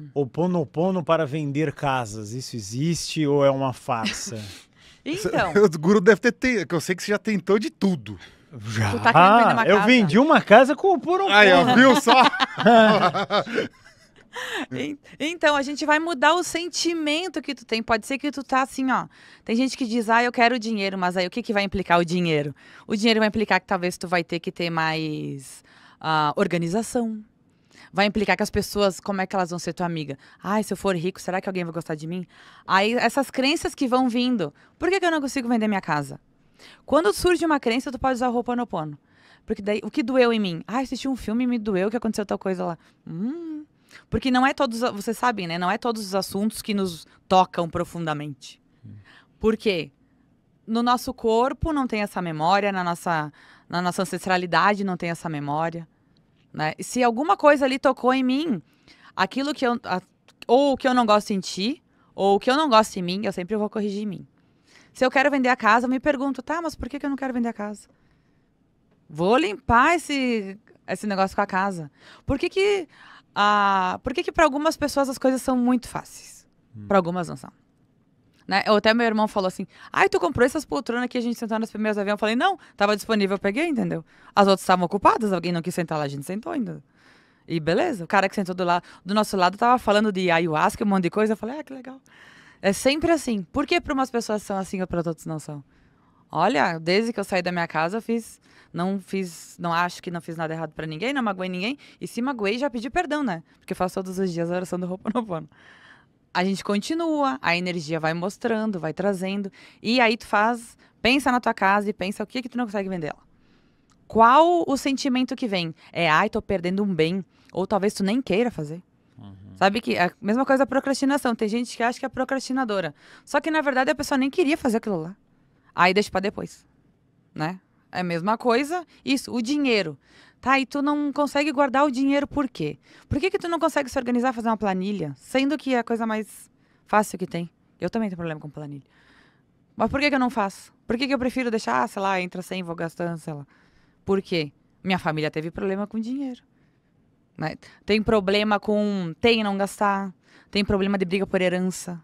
Uhum. O Ponopono para vender casas, isso existe ou é uma farsa? então. O guru deve ter, que eu sei que você já tentou de tudo. Já. Tá ah, eu vendi uma casa com o Ponopono. Aí, ó, viu só? Então, a gente vai mudar o sentimento que tu tem. Pode ser que tu tá assim, ó. Tem gente que diz, ah, eu quero dinheiro, mas aí o que, que vai implicar o dinheiro? O dinheiro vai implicar que talvez tu vai ter que ter mais uh, organização vai implicar que as pessoas, como é que elas vão ser tua amiga? Ai, se eu for rico, será que alguém vai gostar de mim? Aí essas crenças que vão vindo. Por que, que eu não consigo vender minha casa? Quando surge uma crença, tu pode usar roupa no pono. Porque daí, o que doeu em mim? Ah, assisti um filme e me doeu que aconteceu tal coisa lá. Hum. Porque não é todos, vocês sabem, né? Não é todos os assuntos que nos tocam profundamente. Por quê? No nosso corpo não tem essa memória, na nossa, na nossa ancestralidade não tem essa memória. Né? Se alguma coisa ali tocou em mim, aquilo que eu. A, ou que eu não gosto em ti, ou o que eu não gosto em mim, eu sempre vou corrigir em mim. Se eu quero vender a casa, eu me pergunto, tá, mas por que, que eu não quero vender a casa? Vou limpar esse, esse negócio com a casa. Por que que, ah, por que, que para algumas pessoas as coisas são muito fáceis? Hum. Para algumas não são. Né? Ou até meu irmão falou assim: ai, tu comprou essas poltronas que a gente sentou nas primeiras aviões? Eu falei: não, tava disponível, eu peguei, entendeu? As outras estavam ocupadas, alguém não quis sentar lá, a gente sentou ainda. E beleza, o cara que sentou do, lado, do nosso lado tava falando de ayahuasca, um monte de coisa. Eu falei: ah, que legal. É sempre assim. Por que para umas pessoas são assim e para outras não são? Olha, desde que eu saí da minha casa, eu fiz, não fiz, não acho que não fiz nada errado para ninguém, não magoei ninguém. E se magoei, já pedi perdão, né? Porque faço todos os dias a oração do Ho'oponopono a gente continua, a energia vai mostrando, vai trazendo, e aí tu faz, pensa na tua casa e pensa o que que tu não consegue vender la Qual o sentimento que vem? É, ai, tô perdendo um bem, ou talvez tu nem queira fazer. Uhum. Sabe que a mesma coisa da é procrastinação, tem gente que acha que é procrastinadora. Só que na verdade a pessoa nem queria fazer aquilo lá. Aí deixa para depois, né? É a mesma coisa. Isso, o dinheiro. Tá, e tu não consegue guardar o dinheiro por quê? Por que, que tu não consegue se organizar, fazer uma planilha? Sendo que é a coisa mais fácil que tem. Eu também tenho problema com planilha. Mas por que, que eu não faço? Por que, que eu prefiro deixar, ah, sei lá, entra sem, vou gastando, sei lá. Por quê? Minha família teve problema com dinheiro. Né? Tem problema com tem e não gastar. Tem problema de briga por herança.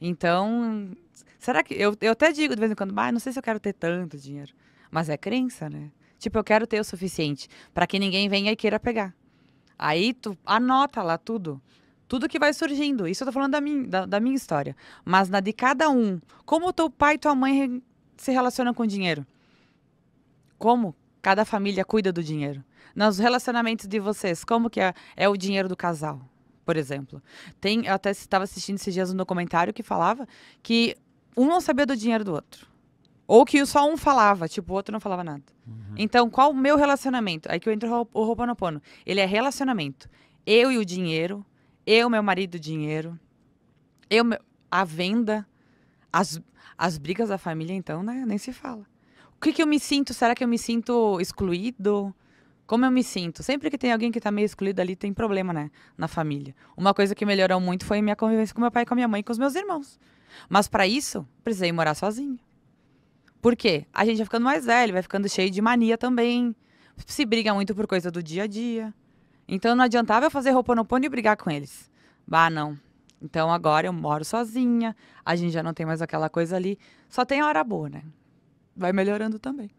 Então, será que. Eu, eu até digo de vez em quando, ah, não sei se eu quero ter tanto dinheiro. Mas é crença, né? Tipo, eu quero ter o suficiente para que ninguém venha e queira pegar. Aí tu anota lá tudo. Tudo que vai surgindo. Isso eu tô falando da minha, da, da minha história. Mas na de cada um. Como o teu pai e tua mãe re, se relacionam com o dinheiro? Como cada família cuida do dinheiro? Nos relacionamentos de vocês, como que é, é o dinheiro do casal? por exemplo. Tem, eu até estava assistindo esses dias um documentário que falava que um não sabia do dinheiro do outro. Ou que só um falava, tipo, o outro não falava nada. Uhum. Então, qual o meu relacionamento? Aí que eu entro o pono. Ele é relacionamento. Eu e o dinheiro, eu, meu marido, dinheiro, eu, a venda, as, as brigas da família, então, né? Nem se fala. O que, que eu me sinto? Será que eu me sinto excluído? Como eu me sinto? Sempre que tem alguém que está meio excluído ali, tem problema, né? Na família. Uma coisa que melhorou muito foi minha convivência com meu pai, com a minha mãe e com os meus irmãos. Mas para isso, precisei morar sozinha. Por quê? A gente vai ficando mais velho, vai ficando cheio de mania também. Se briga muito por coisa do dia a dia. Então não adiantava eu fazer roupa roponopone e brigar com eles. Bah, não. Então agora eu moro sozinha, a gente já não tem mais aquela coisa ali. Só tem a hora boa, né? Vai melhorando também.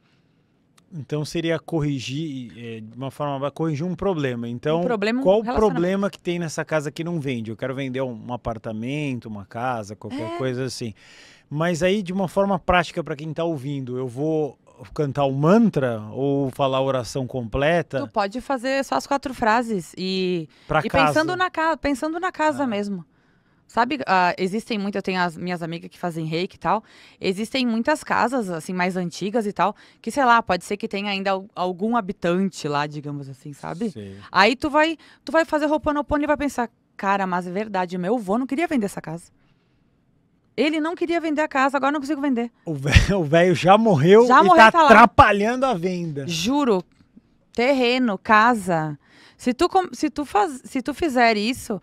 Então seria corrigir, é, de uma forma, corrigir um problema. Então, um problema, qual o problema que tem nessa casa que não vende? Eu quero vender um apartamento, uma casa, qualquer é. coisa assim. Mas aí, de uma forma prática para quem está ouvindo, eu vou cantar o mantra ou falar a oração completa? Tu pode fazer só as quatro frases e, pra e pensando na casa, pensando na casa ah. mesmo. Sabe, uh, existem muitas, eu tenho as minhas amigas que fazem reiki e tal. Existem muitas casas, assim, mais antigas e tal, que, sei lá, pode ser que tenha ainda algum habitante lá, digamos assim, sabe? Sim. Aí tu vai, tu vai fazer roupa no e vai pensar, cara, mas é verdade, meu avô não queria vender essa casa. Ele não queria vender a casa, agora não consigo vender. O velho já morreu já e morreu, tá, tá atrapalhando a venda. Juro. Terreno, casa. Se tu, se tu, faz, se tu fizer isso,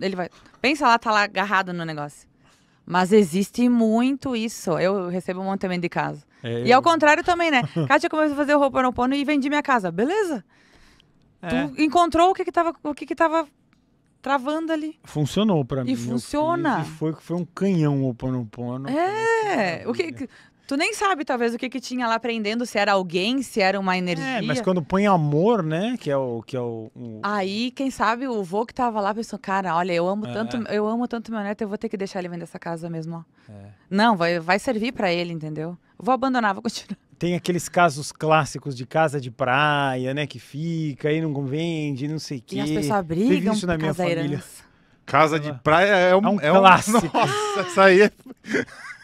ele vai. Pensa lá, tá lá agarrado no negócio. Mas existe muito isso. Eu recebo um monte também de casa. É, e eu... ao contrário também, né? Kátia começou a fazer o Roponopono e vendi minha casa. Beleza. É. Tu encontrou o que que tava, o que que tava travando ali. Funcionou para mim. E funciona. Fiz, e foi, foi um canhão o pano É, o que... Tu nem sabe, talvez, o que, que tinha lá prendendo se era alguém, se era uma energia. É, mas quando põe amor, né? Que é o. Que é o, o... Aí, quem sabe, o vô que tava lá pensou, cara, olha, eu amo é. tanto, eu amo tanto meu neto, eu vou ter que deixar ele vender essa casa mesmo, ó. É. Não, vai, vai servir para ele, entendeu? vou abandonar, vou continuar. Tem aqueles casos clássicos de casa de praia, né? Que fica e não vende, não sei o quê. E as pessoas brigam Teve isso na minha família. Casa de praia é um, é um, é um clássico. Nossa, isso aí é...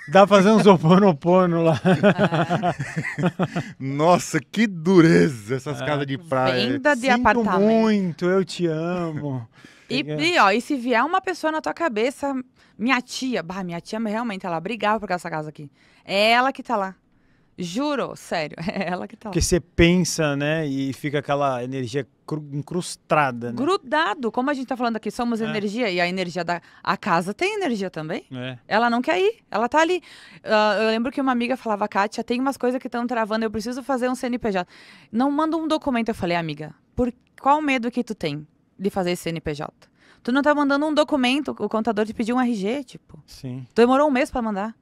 Dá pra fazer um zoponopono lá. É. Nossa, que dureza essas é. casas de praia. Venda de Sinto apartamento. muito, eu te amo. E, é. e, ó, e se vier uma pessoa na tua cabeça, minha tia, bah, minha tia realmente, ela brigava por essa casa aqui. É ela que tá lá. Juro, sério, é ela que tá Porque você pensa, né, e fica aquela energia incrustada, né? Grudado, como a gente tá falando aqui, somos é. energia, e a energia da a casa tem energia também. É. Ela não quer ir, ela tá ali. Uh, eu lembro que uma amiga falava, Kátia, tem umas coisas que estão travando, eu preciso fazer um CNPJ. Não manda um documento, eu falei, amiga, por qual medo que tu tem de fazer esse CNPJ? Tu não tá mandando um documento, o contador te pediu um RG, tipo. Sim. Tu demorou um mês para mandar.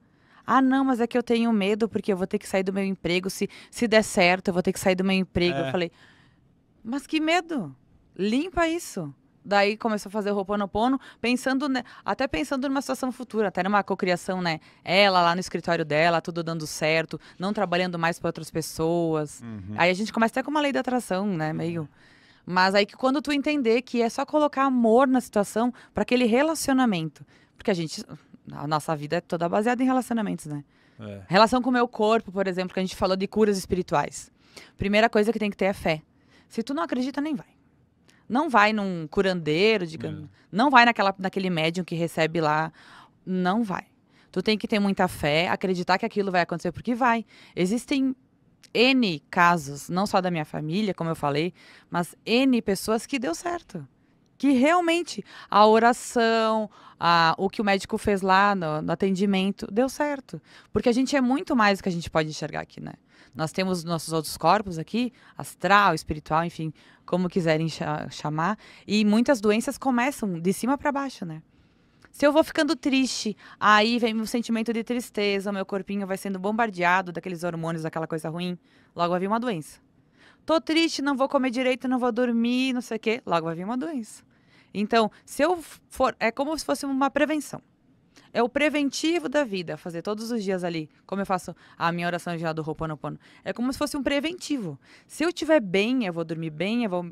Ah, não, mas é que eu tenho medo porque eu vou ter que sair do meu emprego. Se, se der certo, eu vou ter que sair do meu emprego. É. Eu falei, mas que medo! Limpa isso. Daí começou a fazer o Roponopono, pensando, né, até pensando numa situação futura, até numa cocriação, né? Ela lá no escritório dela, tudo dando certo, não trabalhando mais para outras pessoas. Uhum. Aí a gente começa até com uma lei da atração, né? Uhum. Meio. Mas aí que quando tu entender que é só colocar amor na situação para aquele relacionamento. Porque a gente, a nossa vida é toda baseada em relacionamentos, né? É. Relação com o meu corpo, por exemplo, que a gente falou de curas espirituais. Primeira coisa que tem que ter é fé. Se tu não acredita, nem vai. Não vai num curandeiro, digamos. É. Não vai naquela, naquele médium que recebe lá. Não vai. Tu tem que ter muita fé, acreditar que aquilo vai acontecer, porque vai. Existem N casos, não só da minha família, como eu falei, mas N pessoas que deu certo que realmente a oração, a, o que o médico fez lá no, no atendimento, deu certo. Porque a gente é muito mais do que a gente pode enxergar aqui, né? Nós temos nossos outros corpos aqui, astral, espiritual, enfim, como quiserem chamar, e muitas doenças começam de cima para baixo, né? Se eu vou ficando triste, aí vem um sentimento de tristeza, o meu corpinho vai sendo bombardeado daqueles hormônios, daquela coisa ruim, logo vai vir uma doença. Tô triste, não vou comer direito, não vou dormir, não sei o quê, logo vai vir uma doença. Então, se eu for. É como se fosse uma prevenção. É o preventivo da vida, fazer todos os dias ali, como eu faço a minha oração de lá do Ho'oponopono. É como se fosse um preventivo. Se eu estiver bem, eu vou dormir bem, eu vou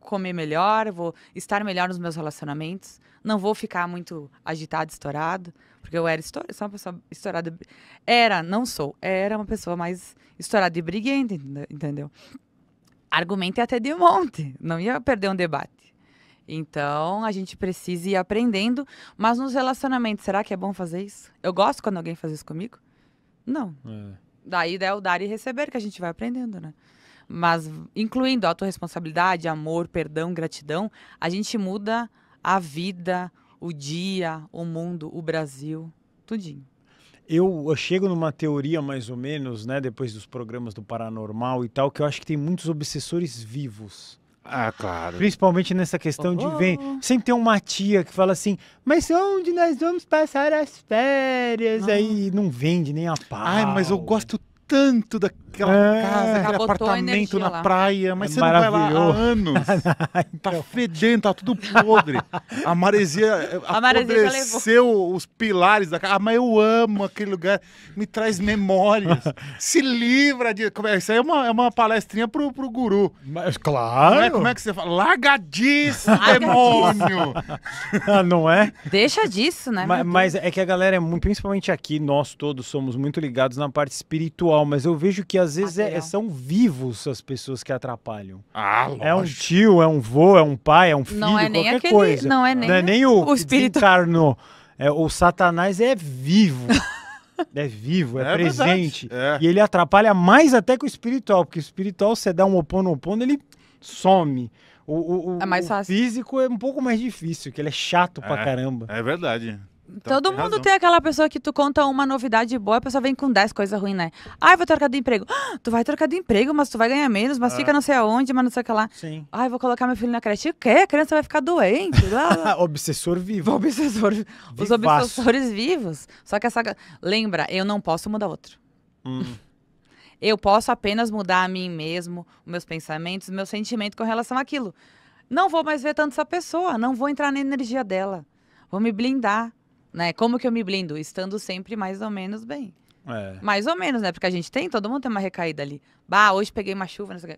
comer melhor, eu vou estar melhor nos meus relacionamentos, não vou ficar muito agitado, estourado, porque eu era estourada, sou uma pessoa estourada. Era, não sou, era uma pessoa mais estourada e briguenta, entendeu? Argumento é até de monte, não ia perder um debate. Então, a gente precisa ir aprendendo, mas nos relacionamentos, será que é bom fazer isso? Eu gosto quando alguém faz isso comigo? Não. É. Daí é o dar e receber que a gente vai aprendendo, né? Mas incluindo autorresponsabilidade, amor, perdão, gratidão, a gente muda a vida, o dia, o mundo, o Brasil, tudinho. Eu, eu, chego numa teoria mais ou menos, né, depois dos programas do paranormal e tal, que eu acho que tem muitos obsessores vivos. Ah, claro. Principalmente nessa questão de vem. Sempre tem uma tia que fala assim, mas onde nós vamos passar as férias? Ah. Aí não vende nem a pau. Ai, mas eu gosto tanto daquela é, casa, aquele apartamento na lá. praia, mas é você não vai lá há anos. tá então. fedendo, tá tudo podre. A maresia eh, a apodreceu os pilares da casa. Ah, mas eu amo aquele lugar, me traz memórias. Se livra de... É, isso aí é uma, é uma palestrinha pro, pro guru. Mas, claro. Não é, como é que você fala? Larga disso, demônio! Ah, não é? Deixa disso, né? Mas, mas é que a galera é principalmente aqui, nós todos somos muito ligados na parte espiritual mal, mas eu vejo que às vezes é, é são vivos as pessoas que atrapalham. Ah, lógico. É um tio, é um vô, é um pai, é um filho, não é nem qualquer aquele, coisa. Não é nem, não é nem o, o espírito. Desencarnou. É, o Satanás é vivo. É vivo, é, é presente. É. E ele atrapalha mais até que o espiritual, porque o espiritual, você dá um oponopono, ele some. O, o, o, é mais fácil. o físico é um pouco mais difícil, que ele é chato é, pra caramba. É verdade. Então, Todo tem mundo razão. tem aquela pessoa que tu conta uma novidade boa, a pessoa vem com 10 coisas ruins, né? Ai, vou trocar de emprego. Ah, tu vai trocar de emprego, mas tu vai ganhar menos, mas ah. fica não sei aonde, mas não sei o que lá. Sim. Ai, vou colocar meu filho na creche. O quê? A criança vai ficar doente. Obsessor vivo. Obsessor, Vivaço. os obsessores vivos. Só que essa. Lembra, eu não posso mudar outro. Hum. eu posso apenas mudar a mim mesmo, meus pensamentos, meu sentimento com relação àquilo. Não vou mais ver tanto essa pessoa, não vou entrar na energia dela. Vou me blindar né? Como que eu me blindo? Estando sempre mais ou menos bem. É. Mais ou menos, né? Porque a gente tem, todo mundo tem uma recaída ali. Bah, hoje peguei uma chuva, não sei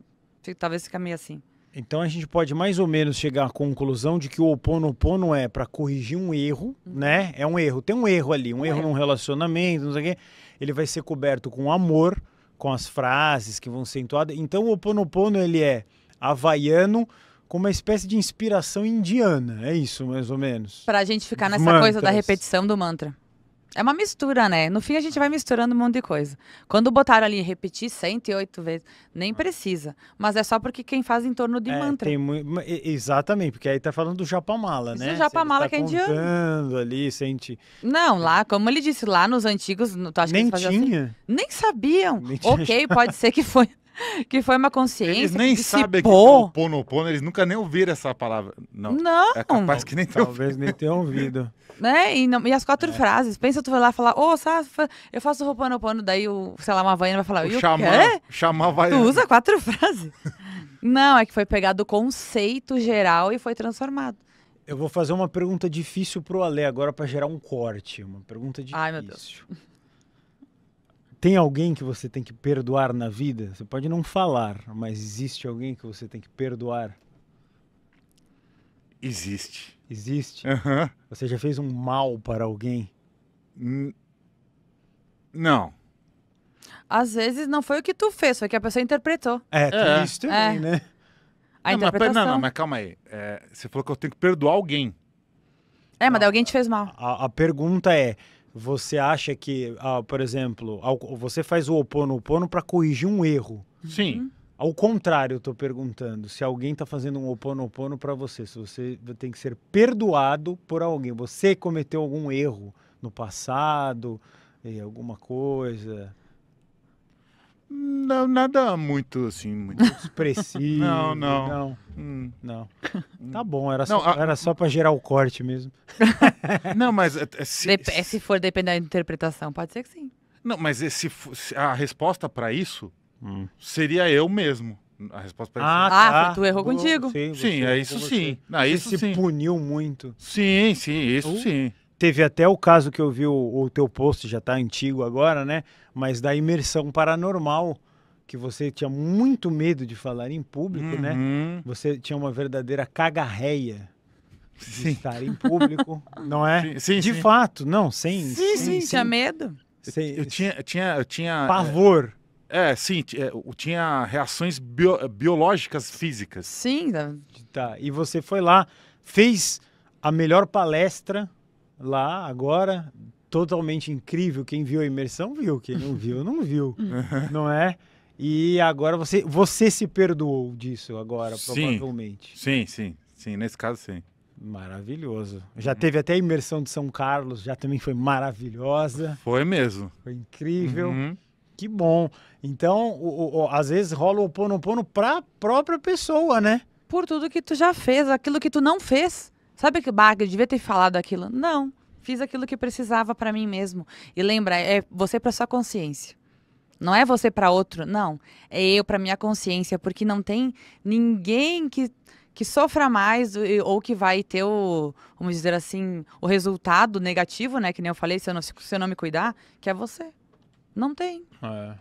o Talvez fica meio assim. Então a gente pode mais ou menos chegar à conclusão de que o oponopono é para corrigir um erro, uhum. né? É um erro, tem um erro ali, um, erro, erro é. num relacionamento, não sei o quê. Ele vai ser coberto com amor, com as frases que vão ser entoadas. Então o oponopono ele é havaiano com uma espécie de inspiração indiana. É isso, mais ou menos. Pra gente ficar nessa mantras. coisa da repetição do mantra. É uma mistura, né? No fim a gente vai misturando um monte de coisa. Quando botaram ali repetir 108 vezes, nem precisa. Mas é só porque quem faz em torno de é, mantra. Tem muito, exatamente, porque aí tá falando do japamala, Isso né? O japamala tá que é indiano. ali, sente. Não, lá, como ele disse, lá nos antigos, tu acha nem que assim. tinha. Assim? Nem sabiam. Nem tinha. Ok, pode ser que foi. que foi uma consciência. Eles nem sabem que é o Ponopono, eles nunca nem ouviram essa palavra. Não. não. É capaz que nem Talvez nem tenham ouvido. né? E, não, e as quatro é. frases. Pensa, tu vai lá falar, ô, oh, eu faço o Ponopono, daí o, sei lá, uma havaiana vai falar, o xamã, vai. Tu usa quatro frases. não, é que foi pegado o conceito geral e foi transformado. Eu vou fazer uma pergunta difícil pro Alê agora para gerar um corte. Uma pergunta difícil. Ai, meu Deus. Tem alguém que você tem que perdoar na vida? Você pode não falar, mas existe alguém que você tem que perdoar? Existe. Existe? Uhum. Você já fez um mal para alguém? N não. Às vezes não foi o que tu fez, foi o que a pessoa interpretou. É, tem é. isso também, é. né? A não, interpretação. Mas, não, não, mas calma aí. É, você falou que eu tenho que perdoar alguém. É, mas alguém te fez mal. A, a pergunta é: você acha que, ah, por exemplo, você faz o opono para corrigir um erro? Sim. Uhum. Ao contrário, estou perguntando, se alguém está fazendo um opono para você, se você tem que ser perdoado por alguém, você cometeu algum erro no passado, eh, alguma coisa? Não, nada muito assim, muito expressivo. Não, não. Não. Hum. não. Tá bom, era não, só, a... era só para gerar o corte mesmo. não, mas eh, eh, se, Dep se for depender da interpretação, pode ser que sim. Não, mas esse, eh, a resposta para isso hum. seria eu mesmo. A resposta para ah, isso. Ah, ah tá. tu errou contigo. Sim, sim é isso sim. Ah, isso se sim. puniu muito. Sim, sim, isso uh. sim. Teve até o caso que eu vi, o, o teu post já está antigo agora, né? Mas da imersão paranormal, que você tinha muito medo de falar em público, né? uhum. né? Você tinha uma verdadeira cagarreia de sim. estar em público, não é? Sim, sim de sim. fato, não, sem... Sim, sim, tinha medo. Sem, eu, eu, tinha, eu, tinha, eu tinha... É, Pavor. É, sim, é, tinha reações bio, biológicas físicas. Sim. Tá, e você foi lá, fez a melhor palestra lá agora, totalmente incrível. Quem viu a imersão viu, quem não viu, não viu, não é? E agora você, você se perdoou disso agora, sim, provavelmente. Sim, sim, sim. Nesse caso, sim. Maravilhoso. Já teve até a imersão de São Carlos, já também foi maravilhosa. Foi mesmo. Foi incrível. Uhum. Que bom. Então, o, o, às vezes rola o pono pono para a própria pessoa, né? Por tudo que tu já fez, aquilo que tu não fez. Sabe que baga eu devia ter falado aquilo? Não. Fiz aquilo que precisava para mim mesmo. E lembra, é você para sua consciência. Não é você para outro, não. É eu para minha consciência, porque não tem ninguém que, que sofra mais ou que vai ter o, vamos dizer assim, o resultado negativo, né? Que nem eu falei, se eu não, se eu não me cuidar, que é você. Não tem. É.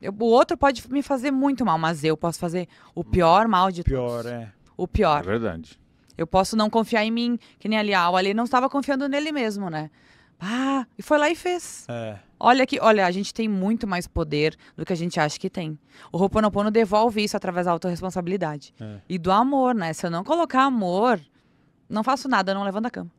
Eu, o outro pode me fazer muito mal, mas eu posso fazer o pior mal de pior, todos. Pior, é. O pior. É verdade. Eu posso não confiar em mim, que nem ali, ah, o Ali não estava confiando nele mesmo, né? Ah, e foi lá e fez. É. Olha que, olha, a gente tem muito mais poder do que a gente acha que tem. O Roponopono devolve isso através da autorresponsabilidade. É. E do amor, né? Se eu não colocar amor, não faço nada, não levanto a cama.